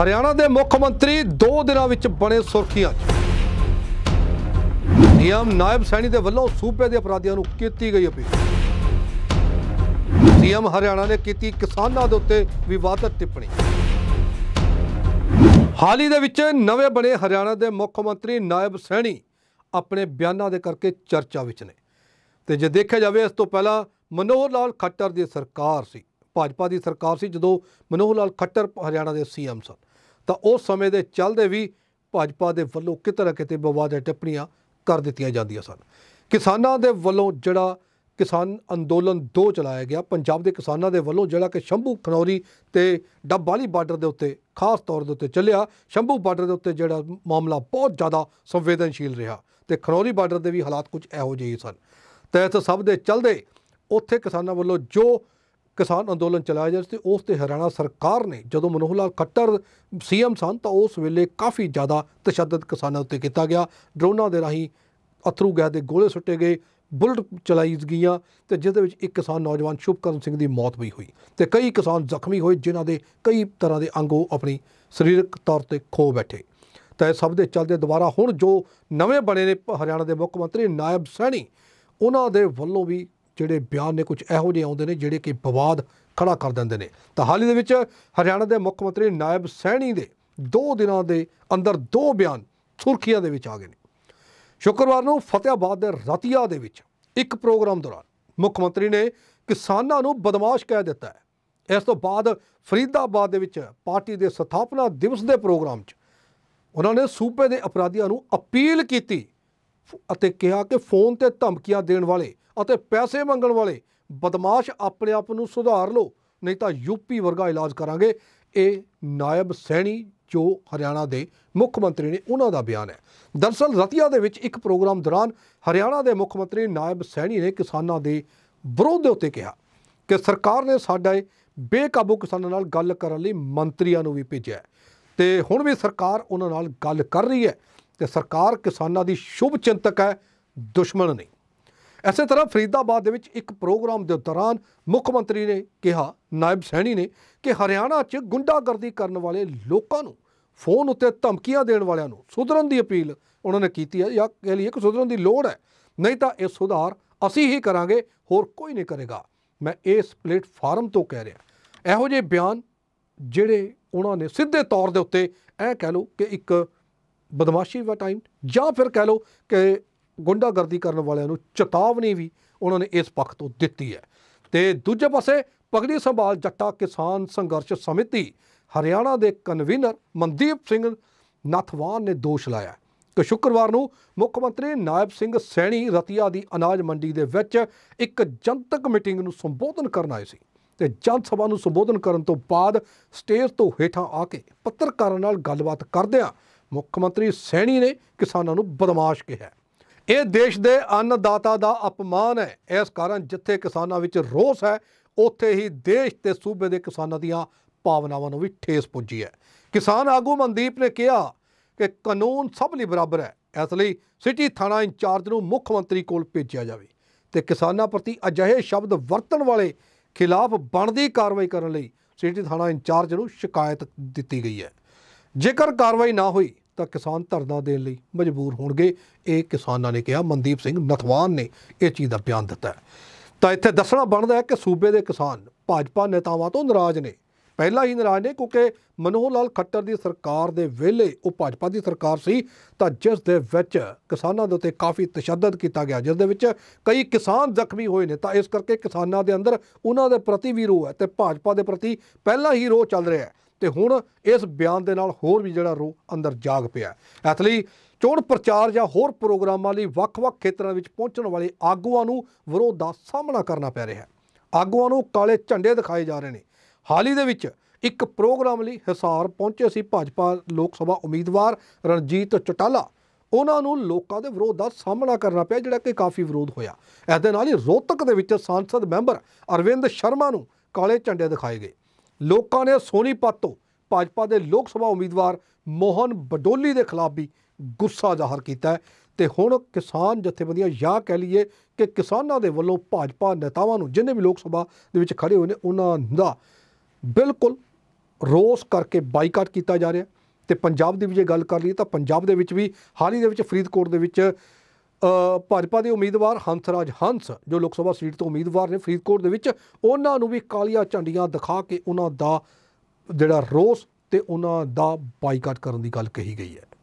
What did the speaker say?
ਹਰਿਆਣਾ ਦੇ ਮੁੱਖ ਮੰਤਰੀ 2 ਦਿਨਾਂ ਵਿੱਚ ਬਣੇ ਸੁਰਖੀਆਂ 'ਚ ਨਿਯਮ ਨਾਇਬ ਸੈਣੀ ਦੇ ਵੱਲੋਂ ਸੂਬੇ ਦੇ ਅਪਰਾਧੀਆਂ ਨੂੰ ਕੀਤੀ ਗਈ ਅਪੀਲ ਨਿਯਮ ਹਰਿਆਣਾ ਨੇ ਕੀਤੀ ਕਿਸਾਨਾਂ ਦੇ ਉੱਤੇ ਵਿਵਾਦਤ ਟਿੱਪਣੀ ਹਾਲ ਹੀ ਦੇ ਵਿੱਚ ਨਵੇਂ ਬਣੇ ਹਰਿਆਣਾ ਦੇ ਮੁੱਖ ਮੰਤਰੀ ਨਾਇਬ ਸੈਣੀ ਆਪਣੇ ਬਿਆਨਾਂ ਦੇ ਕਰਕੇ ਚਰਚਾ ਵਿੱਚ ਨੇ ਤੇ ਜੇ ਦੇਖਿਆ ਜਾਵੇ ਇਸ ਤੋਂ ਪਹਿਲਾਂ ਮਨੋਹਰ ਲਾਲ ਖੱਟਰ ਦੀ ਸਰਕਾਰ ਸੀ ਭਾਜਪਾ ਦੀ ਸਰਕਾਰ ਸੀ ਜਦੋਂ ਮਨੋਹਰ ਲਾਲ ਖੱਟਰ ਹਰਿਆਣਾ ਦੇ ਸੀਐਮ ਸਨ ਤਾਂ ਉਸ ਸਮੇਂ ਦੇ ਚੱਲਦੇ ਵੀ ਭਾਜਪਾ ਦੇ ਵੱਲੋਂ ਕਿਤਰਾ ਕਿਤੇ ਬਵਾਦ ਟਿੱਪਣੀਆਂ ਕਰ ਦਿੱਤੀਆਂ ਜਾਂਦੀਆਂ ਸਨ ਕਿਸਾਨਾਂ ਦੇ ਵੱਲੋਂ ਜਿਹੜਾ ਕਿਸਾਨ ਅੰਦੋਲਨ 2 ਚਲਾਇਆ ਗਿਆ ਪੰਜਾਬ ਦੇ ਕਿਸਾਨਾਂ ਦੇ ਵੱਲੋਂ ਜਿਹੜਾ ਕਿ ਸ਼ੰਭੂ ਖਨੌਰੀ ਤੇ ਡੱਬਾਲੀ ਬਾਰਡਰ ਦੇ ਉੱਤੇ ਖਾਸ ਤੌਰ ਦੇ ਉੱਤੇ ਚੱਲਿਆ ਸ਼ੰਭੂ ਬਾਰਡਰ ਦੇ ਉੱਤੇ ਜਿਹੜਾ ਮਾਮਲਾ ਬਹੁਤ ਜ਼ਿਆਦਾ ਸੰਵੇਦਨਸ਼ੀਲ ਰਿਹਾ ਤੇ ਖਨੌਰੀ ਬਾਰਡਰ ਦੇ ਵੀ ਹਾਲਾਤ ਕੁਝ ਇਹੋ ਜਿਹੇ ਸਨ ਤੇ ਇਸ ਸਭ ਦੇ ਚੱਲਦੇ ਉੱਥੇ ਕਿਸਾਨਾਂ ਵੱਲੋਂ ਜੋ ਕਿਸਾਨ ਅੰਦੋਲਨ ਚਲਾਇਆ ਜਾ ਰਿਹਾ ਤੇ ਉਸ ਤੇ ਹਰਿਆਣਾ ਸਰਕਾਰ ਨੇ ਜਦੋਂ ਮਨੋਹਰ ਲਾਲ ਖੱਟਰ ਸੀਐਮ ਸਨ ਤਾਂ ਉਸ ਵੇਲੇ ਕਾਫੀ ਜ਼ਿਆਦਾ ਤਸ਼ੱਦਦ ਕਿਸਾਨਾਂ ਉੱਤੇ ਕੀਤਾ ਗਿਆ ਡਰੋਨਾਂ ਦੇ ਰਾਹੀਂ ਅਥਰੂ ਗੈਸ ਦੇ ਗੋਲੇ ਸੁੱਟੇ ਗਏ ਬੁਲਟ ਚਲਾਈ ਗਈਆਂ ਤੇ ਜਿਸ ਦੇ ਵਿੱਚ ਇੱਕ ਕਿਸਾਨ ਨੌਜਵਾਨ ਸ਼ੁਭਕਰਨ ਸਿੰਘ ਦੀ ਮੌਤ ਵੀ ਹੋਈ ਤੇ ਕਈ ਕਿਸਾਨ ਜ਼ਖਮੀ ਹੋਏ ਜਿਨ੍ਹਾਂ ਦੇ ਕਈ ਤਰ੍ਹਾਂ ਦੇ ਅੰਗ ਉਹ ਆਪਣੀ ਸਰੀਰਕ ਤੌਰ ਤੇ ਖੋ ਬੈਠੇ ਤਾਂ ਸਭ ਦੇ ਚੱਲਦੇ ਦੁਬਾਰਾ ਹੁਣ ਜੋ ਨਵੇਂ ਬਣੇ ਨੇ ਹਰਿਆਣਾ ਦੇ ਮੁੱਖ ਮੰਤਰੀ ਨਾਇਬ ਸੈਣੀ ਉਹਨਾਂ ਦੇ ਵੱਲੋਂ ਵੀ ਜਿਹੜੇ ਬਿਆਨ ਨੇ ਕੁਝ ਇਹੋ ਜਿਹੇ ਆਉਂਦੇ ਨੇ ਜਿਹੜੇ ਕਿ ਵਿਵਾਦ ਖੜਾ ਕਰ ਦਿੰਦੇ ਨੇ ਤਾਂ ਹਾਲ ਹੀ ਦੇ ਵਿੱਚ ਹਰਿਆਣਾ ਦੇ ਮੁੱਖ ਮੰਤਰੀ ਨਾਇਬ ਸੈਣੀ ਦੇ 2 ਦਿਨਾਂ ਦੇ ਅੰਦਰ ਦੋ ਬਿਆਨ ਸੁਰਖੀਆਂ ਦੇ ਵਿੱਚ ਆ ਗਏ ਨੇ ਸ਼ੁੱਕਰਵਾਰ ਨੂੰ ਫਤਿਹਾਬਾਦ ਦੇ ਰਤੀਆ ਦੇ ਵਿੱਚ ਇੱਕ ਪ੍ਰੋਗਰਾਮ ਦੌਰਾਨ ਮੁੱਖ ਮੰਤਰੀ ਨੇ ਕਿਸਾਨਾਂ ਨੂੰ ਬਦਮਾਸ਼ ਕਹਿ ਦਿੱਤਾ ਹੈ ਇਸ ਤੋਂ ਬਾਅਦ ਫਰੀਦਾਬਾਦ ਦੇ ਵਿੱਚ ਪਾਰਟੀ ਦੇ ਸਥਾਪਨਾ ਦਿਵਸ ਦੇ ਪ੍ਰੋਗਰਾਮ 'ਚ ਉਹਨਾਂ ਨੇ ਸੂਬੇ ਦੇ ਅਪਰਾਧੀਆਂ ਨੂੰ ਅਪੀਲ ਕੀਤੀ ਅਤੇ ਕਿਹਾ ਕਿ ਫੋਨ ਤੇ ਧਮਕੀਆਂ ਦੇਣ ਵਾਲੇ ਅਤੇ ਪੈਸੇ ਮੰਗਣ ਵਾਲੇ ਬਦਮਾਸ਼ ਆਪਣੇ ਆਪ ਨੂੰ ਸੁਧਾਰ ਲਓ ਨਹੀਂ ਤਾਂ ਯੂਪੀ ਵਰਗਾ ਇਲਾਜ ਕਰਾਂਗੇ ਇਹ ਨਾਇਬ ਸੈਣੀ ਜੋ ਹਰਿਆਣਾ ਦੇ ਮੁੱਖ ਮੰਤਰੀ ਨੇ ਉਹਨਾਂ ਦਾ ਬਿਆਨ ਹੈ ਦਰਸਲ ਰਤੀਆ ਦੇ ਵਿੱਚ ਇੱਕ ਪ੍ਰੋਗਰਾਮ ਦੌਰਾਨ ਹਰਿਆਣਾ ਦੇ ਮੁੱਖ ਮੰਤਰੀ ਨਾਇਬ ਸੈਣੀ ਨੇ ਕਿਸਾਨਾਂ ਦੇ ਵਿਰੋਧ ਦੇ ਉੱਤੇ ਕਿਹਾ ਕਿ ਸਰਕਾਰ ਨੇ ਸਾਡੇ ਬੇਕਾਬੂ ਕਿਸਾਨਾਂ ਨਾਲ ਗੱਲ ਕਰਨ ਲਈ ਮੰਤਰੀਆਂ ਨੂੰ ਵੀ ਭੇਜਿਆ ਤੇ ਹੁਣ ਵੀ ਸਰਕਾਰ ਉਹਨਾਂ ਨਾਲ ਗੱਲ ਕਰ ਰਹੀ ਹੈ ਤੇ ਸਰਕਾਰ ਕਿਸਾਨਾਂ ਦੀ ਸ਼ੁਭ ਚਿੰਤਕ ਹੈ ਦੁਸ਼ਮਣ ਨਹੀਂ ਇਸੇ ਤਰ੍ਹਾਂ ਫਰੀਦਾਬਾਦ ਦੇ ਵਿੱਚ ਇੱਕ ਪ੍ਰੋਗਰਾਮ ਦੇ ਦੌਰਾਨ ਮੁੱਖ ਮੰਤਰੀ ਨੇ ਕਿਹਾ ਨਾਇਬ ਸੈਣੀ ਨੇ ਕਿ ਹਰਿਆਣਾ 'ਚ ਗੁੰਡਾਗਰਦੀ ਕਰਨ ਵਾਲੇ ਲੋਕਾਂ ਨੂੰ ਫੋਨ ਉੱਤੇ ਧਮਕੀਆਂ ਦੇਣ ਵਾਲਿਆਂ ਨੂੰ ਸੁਧਰਨ ਦੀ ਅਪੀਲ ਉਹਨਾਂ ਨੇ ਕੀਤੀ ਹੈ ਜਾਂ ਕਹ ਲਈਏ ਕਿ ਸੁਧਰਨ ਦੀ ਲੋੜ ਹੈ ਨਹੀਂ ਤਾਂ ਇਹ ਸੁਧਾਰ ਅਸੀਂ ਹੀ ਕਰਾਂਗੇ ਹੋਰ ਕੋਈ ਨਹੀਂ ਕਰੇਗਾ ਮੈਂ ਇਸ ਪਲੇਟਫਾਰਮ ਤੋਂ ਕਹਿ ਰਿਹਾ ਇਹੋ ਜਿਹੇ ਬਿਆਨ ਜਿਹੜੇ ਉਹਨਾਂ ਨੇ ਸਿੱਧੇ ਤੌਰ ਦੇ ਉੱਤੇ ਇਹ ਕਹਿ ਲਓ ਕਿ ਇੱਕ ਬਦਮਾਸ਼ੀ ਵਾ ਟਾਈਮ ਜਾਂ ਫਿਰ ਕਹਿ ਲਓ ਕਿ ਗੁੰਡਾਗਰਦੀ ਕਰਨ ਵਾਲਿਆਂ ਨੂੰ ਚੇਤਾਵਨੀ ਵੀ ਉਹਨਾਂ ਨੇ ਇਸ ਪੱਖ ਤੋਂ ਦਿੱਤੀ ਹੈ ਤੇ ਦੂਜੇ ਪਾਸੇ ਪਗੜੀ ਸੰਭਾਲ ਜੱਟਾ ਕਿਸਾਨ ਸੰਘਰਸ਼ ਸਮਿਤੀ ਹਰਿਆਣਾ ਦੇ ਕਨਵੀਨਰ ਮਨਦੀਪ ਸਿੰਘ ਨਥਵਾਨ ਨੇ ਦੋਸ਼ ਲਾਇਆ ਕਿ ਸ਼ੁੱਕਰਵਾਰ ਨੂੰ ਮੁੱਖ ਮੰਤਰੀ ਨਾਇਬ ਸਿੰਘ ਸੈਣੀ ਰਤੀਆ ਦੀ ਅਨਾਜ ਮੰਡੀ ਦੇ ਵਿੱਚ ਇੱਕ ਜਨਤਕ ਮੀਟਿੰਗ ਨੂੰ ਸੰਬੋਧਨ ਕਰਨ ਆਏ ਸੀ ਤੇ ਜਨ ਸਭਾ ਨੂੰ ਸੰਬੋਧਨ ਕਰਨ ਤੋਂ ਬਾਅਦ ਸਟੇਜ ਤੋਂ ਹੇਠਾਂ ਆ ਕੇ ਪੱਤਰਕਾਰਾਂ ਨਾਲ ਗੱਲਬਾਤ ਕਰਦਿਆਂ ਮੁੱਖ ਮੰਤਰੀ ਸੈਣੀ ਨੇ ਕਿਸਾਨਾਂ ਨੂੰ ਬਦਮਾਸ਼ ਕਿਹਾ ਇਹ ਦੇਸ਼ ਦੇ ਅੰਨਦਾਤਾ ਦਾ ਅਪਮਾਨ ਹੈ ਇਸ ਕਾਰਨ ਜਿੱਥੇ ਕਿਸਾਨਾਂ ਵਿੱਚ ਰੋਸ ਹੈ ਉੱਥੇ ਹੀ ਦੇਸ਼ ਤੇ ਸੂਬੇ ਦੇ ਕਿਸਾਨਾਂ ਦੀਆਂ ਭਾਵਨਾਵਾਂ ਨੂੰ ਵੀ ਠੇਸ ਪਹੁੰਚੀ ਹੈ ਕਿਸਾਨ ਆਗੂ ਮਨਦੀਪ ਨੇ ਕਿਹਾ ਕਿ ਕਾਨੂੰਨ ਸਭ ਲਈ ਬਰਾਬਰ ਹੈ ਇਸ ਲਈ ਸਿਟੀ ਥਾਣਾ ਇੰਚਾਰਜ ਨੂੰ ਮੁੱਖ ਮੰਤਰੀ ਕੋਲ ਭੇਜਿਆ ਜਾਵੇ ਤੇ ਕਿਸਾਨਾਂ ਪ੍ਰਤੀ ਅਜਿਹੇ ਸ਼ਬਦ ਵਰਤਣ ਵਾਲੇ ਖਿਲਾਫ ਬਣਦੀ ਕਾਰਵਾਈ ਕਰਨ ਲਈ ਸਿਟੀ ਥਾਣਾ ਇੰਚਾਰਜ ਨੂੰ ਸ਼ਿਕਾਇਤ ਦਿੱਤੀ ਗਈ ਹੈ ਜੇਕਰ ਕਾਰਵਾਈ ਨਾ ਹੋਈ ਤਾਂ ਕਿਸਾਨ ਧਰਨਾ ਦੇਣ ਲਈ ਮਜਬੂਰ ਹੋਣਗੇ ਇਹ ਕਿਸਾਨਾਂ ਨੇ ਕਿਹਾ ਮਨਦੀਪ ਸਿੰਘ ਨਥਵਾਨ ਨੇ ਇਹ ਚੀਜ਼ ਦਾ ਬਿਆਨ ਦਿੱਤਾ ਹੈ ਤਾਂ ਇੱਥੇ ਦੱਸਣਾ ਬਣਦਾ ਹੈ ਕਿ ਸੂਬੇ ਦੇ ਕਿਸਾਨ ਭਾਜਪਾ ਨੇਤਾਵਾਂ ਤੋਂ ਨਾਰਾਜ਼ ਨੇ ਪਹਿਲਾਂ ਹੀ ਨਾਰਾਜ਼ ਨੇ ਕਿਉਂਕਿ ਮਨੋਹਰ ਲਾਲ ਖੱਟਰ ਦੀ ਸਰਕਾਰ ਦੇ ਵੇਲੇ ਉਹ ਭਾਜਪਾ ਦੀ ਸਰਕਾਰ ਸੀ ਤਾਂ ਜਿਸ ਦੇ ਵਿੱਚ ਕਿਸਾਨਾਂ ਦੇ ਉੱਤੇ ਕਾਫੀ ਤਸ਼ੱਦਦ ਕੀਤਾ ਗਿਆ ਜਿਸ ਦੇ ਵਿੱਚ ਕਈ ਕਿਸਾਨ ਜ਼ਖਮੀ ਹੋਏ ਨੇ ਤਾਂ ਇਸ ਕਰਕੇ ਕਿਸਾਨਾਂ ਦੇ ਅੰਦਰ ਉਹਨਾਂ ਦੇ ਪ੍ਰਤੀ ਵੀ ਰੋਹ ਹੈ ਤੇ ਭਾਜਪਾ ਦੇ ਪ੍ਰਤੀ ਪਹਿਲਾਂ ਹੀ ਰੋਹ ਚੱਲ ਰਿਹਾ ਹੈ ਤੇ ਹੁਣ ਇਸ ਬਿਆਨ ਦੇ ਨਾਲ ਹੋਰ ਵੀ ਜਿਹੜਾ ਰੋ ਅੰਦਰ ਜਾਗ ਪਿਆ ਇਸ ਲਈ ਚੋਣ ਪ੍ਰਚਾਰ ਜਾਂ ਹੋਰ ਪ੍ਰੋਗਰਾਮਾਂ ਲਈ ਵੱਖ-ਵੱਖ ਖੇਤਰਾਂ ਵਿੱਚ ਪਹੁੰਚਣ ਵਾਲੇ ਆਗੂਆਂ ਨੂੰ ਵਿਰੋਧ ਦਾ ਸਾਹਮਣਾ ਕਰਨਾ ਪੈ ਰਿਹਾ ਹੈ ਆਗੂਆਂ ਨੂੰ ਕਾਲੇ ਝੰਡੇ ਦਿਖਾਏ ਜਾ ਰਹੇ ਨੇ ਹਾਲ ਹੀ ਦੇ ਵਿੱਚ ਇੱਕ ਪ੍ਰੋਗਰਾਮ ਲਈ ਹਿਸਾਰ ਪਹੁੰਚੇ ਸੀ ਭਾਜਪਾ ਲੋਕ ਸਭਾ ਉਮੀਦਵਾਰ ਰਣਜੀਤ ਚਟਾਲਾ ਉਹਨਾਂ ਨੂੰ ਲੋਕਾਂ ਦੇ ਵਿਰੋਧ ਦਾ ਸਾਹਮਣਾ ਕਰਨਾ ਪਿਆ ਜਿਹੜਾ ਕਿ ਕਾਫੀ ਵਿਰੋਧ ਹੋਇਆ ਇਸ ਦੇ ਨਾਲ ਹੀ ਰੋਤਕ ਦੇ ਵਿੱਚ ਸੰਸਦ ਮੈਂਬਰ ਅਰਵਿੰਦ ਸ਼ਰਮਾ ਨੂੰ ਕਾਲੇ ਝੰਡੇ ਦਿਖਾਏ ਗਏ ਲੋਕਾਂ ਨੇ ਸੋਨੀਪਤ ਤੋਂ ਭਾਜਪਾ ਦੇ ਲੋਕ ਸਭਾ ਉਮੀਦਵਾਰ ਮੋਹਨ ਬਡੋਲੀ ਦੇ ਖਿਲਾਫ ਵੀ ਗੁੱਸਾ ਜ਼ਾਹਰ ਕੀਤਾ ਹੈ ਤੇ ਹੁਣ ਕਿਸਾਨ ਜਥੇਬੰਦੀਆਂ ਜਾਂ ਕਹਿ ਲਈਏ ਕਿ ਕਿਸਾਨਾਂ ਦੇ ਵੱਲੋਂ ਭਾਜਪਾ ਨੇਤਾਵਾਂ ਨੂੰ ਜਿੰਨੇ ਵੀ ਲੋਕ ਸਭਾ ਦੇ ਵਿੱਚ ਖੜੇ ਹੋਏ ਨੇ ਉਹਨਾਂ ਦਾ ਬਿਲਕੁਲ ਰੋਸ ਕਰਕੇ ਬਾਈਕਾਟ ਕੀਤਾ ਜਾ ਰਿਹਾ ਤੇ ਪੰਜਾਬ ਦੀ ਵੀ ਜੇ ਗੱਲ ਕਰ ਲਈਏ ਤਾਂ ਪੰਜਾਬ ਦੇ ਵਿੱਚ ਵੀ ਹਾਲ ਹੀ ਦੇ ਵਿੱਚ ਫਰੀਦਕੋਟ ਦੇ ਵਿੱਚ ਭਾਜਪਾ ਦੇ ਉਮੀਦਵਾਰ ਹੰਸਰਾਜ ਹੰਸ ਜੋ ਲੋਕ ਸਭਾ ਸੀਟ ਤੋਂ ਉਮੀਦਵਾਰ ਨੇ ਫਰੀਦਕੋਟ ਦੇ ਵਿੱਚ ਉਹਨਾਂ ਨੂੰ ਵੀ ਕਾਲੀਆਂ ਝੰਡੀਆਂ ਦਿਖਾ ਕੇ ਉਹਨਾਂ ਦਾ ਜਿਹੜਾ ਰੋਸ ਤੇ ਉਹਨਾਂ ਦਾ ਬਾਈਕਾਟ ਕਰਨ ਦੀ ਗੱਲ ਕਹੀ ਗਈ ਹੈ